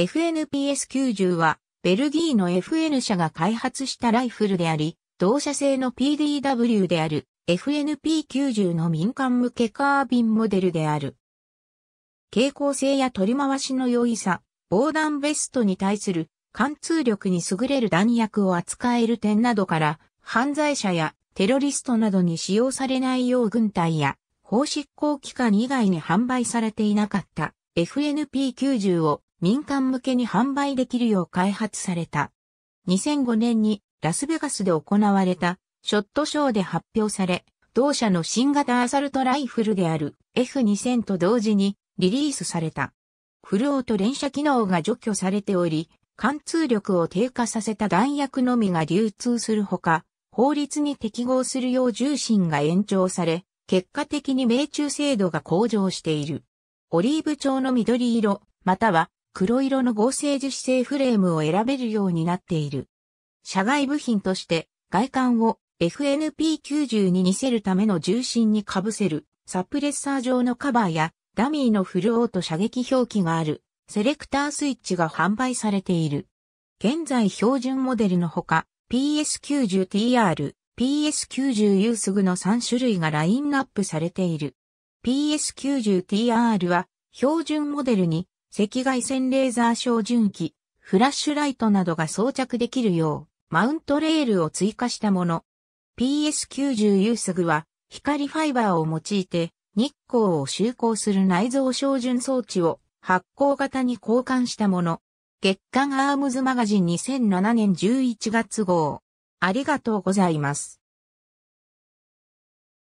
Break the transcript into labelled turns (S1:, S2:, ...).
S1: FNPS90 は、ベルギーの FN 社が開発したライフルであり、同社製の PDW である FNP90 の民間向けカービンモデルである。傾向性や取り回しの容易さ、防弾ベストに対する貫通力に優れる弾薬を扱える点などから、犯罪者やテロリストなどに使用されないよう軍隊や法執行機関以外に販売されていなかった FNP90 を民間向けに販売できるよう開発された。2005年にラスベガスで行われたショットショーで発表され、同社の新型アサルトライフルである F2000 と同時にリリースされた。フルオート連射機能が除去されており、貫通力を低下させた弾薬のみが流通するほか、法律に適合するよう重心が延長され、結果的に命中精度が向上している。オリーブ調の緑色、または黒色の合成樹脂製フレームを選べるようになっている。社外部品として外観を FNP90 に似せるための重心に被せるサプレッサー状のカバーやダミーのフルオート射撃表記があるセレクタースイッチが販売されている。現在標準モデルのほか PS90TR、PS90U すぐの3種類がラインナップされている。PS90TR は標準モデルに赤外線レーザー照準器、フラッシュライトなどが装着できるよう、マウントレールを追加したもの。PS90 ユースグは、光ファイバーを用いて、日光を就航する内蔵照準装置を発光型に交換したもの。月刊アームズマガジン2007年11月号。ありがとうございます。